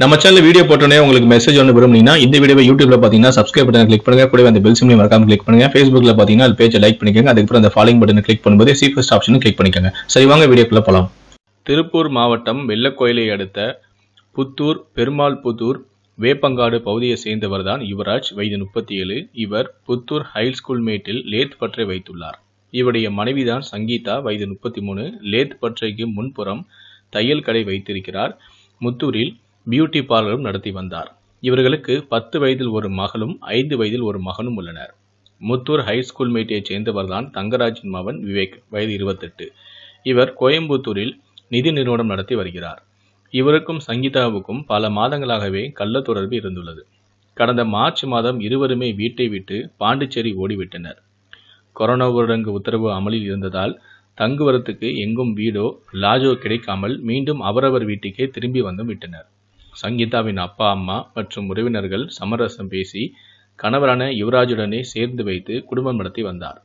நம்ம channel video போட்டோன்னே உங்களுக்கு மெசேஜ் ஒன்று விரும்புனீங்கன்னா இந்த வீடியோ யூடியூப்ல பார்த்தீங்கன்னா சப்ஸ்கிரைப் பட்டன் கிளிக் பண்ணுங்க கூட அந்த பெல் சிம்லையும் மறக்காம கிளிக் பண்ணுங்க ஃபேஸ்புக்ல பார்த்தீங்கன்னா அது பேஜை லைக் பண்ணிக்கோங்க அதுக்கப்புறம் அந்த ஃபாலோ பட்டன் கிளிக் பண்ணும்போது சி ஃபர்ஸ்ட் ஆப்ஷன் கிளிக் பண்ணிக்கோங்க சரி வாங்க வீடியோக்குள்ள போகலாம் திருப்பூர் மாவட்டம் வெள்ளக்கோயிலை அடுத்த புத்தூர் பெருமாள் புத்தூர் வேப்பங்காடு பகுதியை சேர்ந்தவர் தான் யுவராஜ் வயது முப்பத்தி ஏழு இவர் புத்தூர் ஹை ஸ்கூல் மேட்டில் லேத் பற்றை வைத்துள்ளார் இவருடைய மனைவிதான் சங்கீதா வயது முப்பத்தி மூணு லேத் பற்றைக்கு முன்புறம் தையல் கடை வைத்திருக்கிறார் முத்தூரில் பியூட்டி பார்லரும் நடத்தி வந்தார் இவர்களுக்கு பத்து வயதில் ஒரு மகளும் ஐந்து வயதில் ஒரு மகனும் உள்ளனர் முத்தூர் ஹை ஸ்கூல் மேட்டையைச் சேர்ந்தவர்தான் தங்கராஜின் மகன் விவேக் வயது இருபத்தெட்டு இவர் கோயம்புத்தூரில் நிதி நிறுவனம் நடத்தி வருகிறார் இவருக்கும் சங்கீதாவுக்கும் பல மாதங்களாகவே கள்ள தொடர்பு இருந்துள்ளது கடந்த மார்ச் மாதம் இருவருமே வீட்டை விட்டு பாண்டிச்சேரி ஓடிவிட்டனர் கொரோனா ஊரடங்கு உத்தரவு அமலில் இருந்ததால் தங்குவரத்துக்கு எங்கும் வீடோ லாஜோ கிடைக்காமல் மீண்டும் அவரவர் வீட்டுக்கே திரும்பி வந்து விட்டனர் சங்கீதாவின் அப்பா அம்மா மற்றும் உறவினர்கள் சமரசம் பேசி கணவரான யுவராஜுடனே சேர்ந்து வைத்து குடும்பம் நடத்தி வந்தார்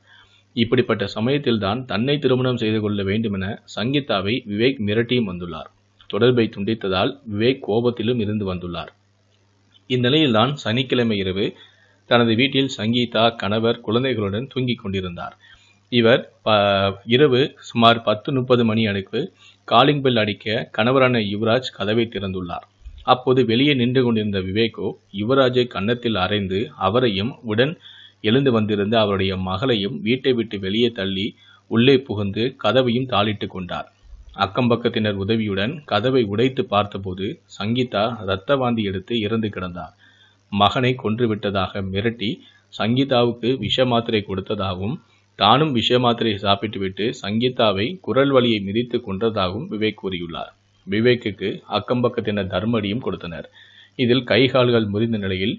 இப்படிப்பட்ட சமயத்தில்தான் தன்னை திருமணம் செய்து கொள்ள வேண்டுமென சங்கீதாவை விவேக் மிரட்டியும் வந்துள்ளார் தொடர்பை துண்டித்ததால் விவேக் கோபத்திலும் இருந்து வந்துள்ளார் இந்நிலையில்தான் சனிக்கிழமை இரவு தனது வீட்டில் சங்கீதா கணவர் குழந்தைகளுடன் தூங்கிக் கொண்டிருந்தார் இவர் ப இரவு சுமார் பத்து முப்பது மணி அடுப்பு காலிங் பெல் அடிக்க கணவரான யுவராஜ் கதவை திறந்துள்ளார் அப்போது வெளியே நின்று கொண்டிருந்த விவேகோ யுவராஜை கன்னத்தில் அரைந்து அவரையும் உடன் எழுந்து வந்திருந்த அவருடைய மகளையும் வீட்டை விட்டு வெளியே தள்ளி உள்ளே புகுந்து கதவையும் தாளிட்டு கொண்டார் அக்கம்பக்கத்தினர் உதவியுடன் கதவை உடைத்து பார்த்தபோது சங்கீதா வாந்தி எடுத்து இறந்து கிடந்தார் மகனை கொன்றுவிட்டதாக மிரட்டி சங்கீதாவுக்கு விஷ மாத்திரை கொடுத்ததாகவும் தானும் விஷ மாத்திரை சாப்பிட்டுவிட்டு சங்கீதாவை குரல் வழியை மிதித்து கொன்றதாகவும் விவேக் கூறியுள்ளார் விவேக்குக்கு அக்கம்பக்கத்தினர் தர்மடியும் கொடுத்தனர் இதில் கைகால்கள் முறிந்த நிலையில்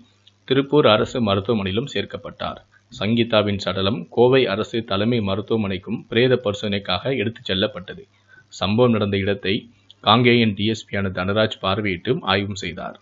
திருப்பூர் அரசு மருத்துவமனையிலும் சேர்க்கப்பட்டார் சங்கீதாவின் சடலம் கோவை அரசு தலைமை மருத்துவமனைக்கும் பிரேத பரிசோதனைக்காக எடுத்துச் செல்லப்பட்டது சம்பவம் நடந்த இடத்தை காங்கேயன் டிஎஸ்பியான தனராஜ் பார்வையிட்டு ஆய்வு செய்தார்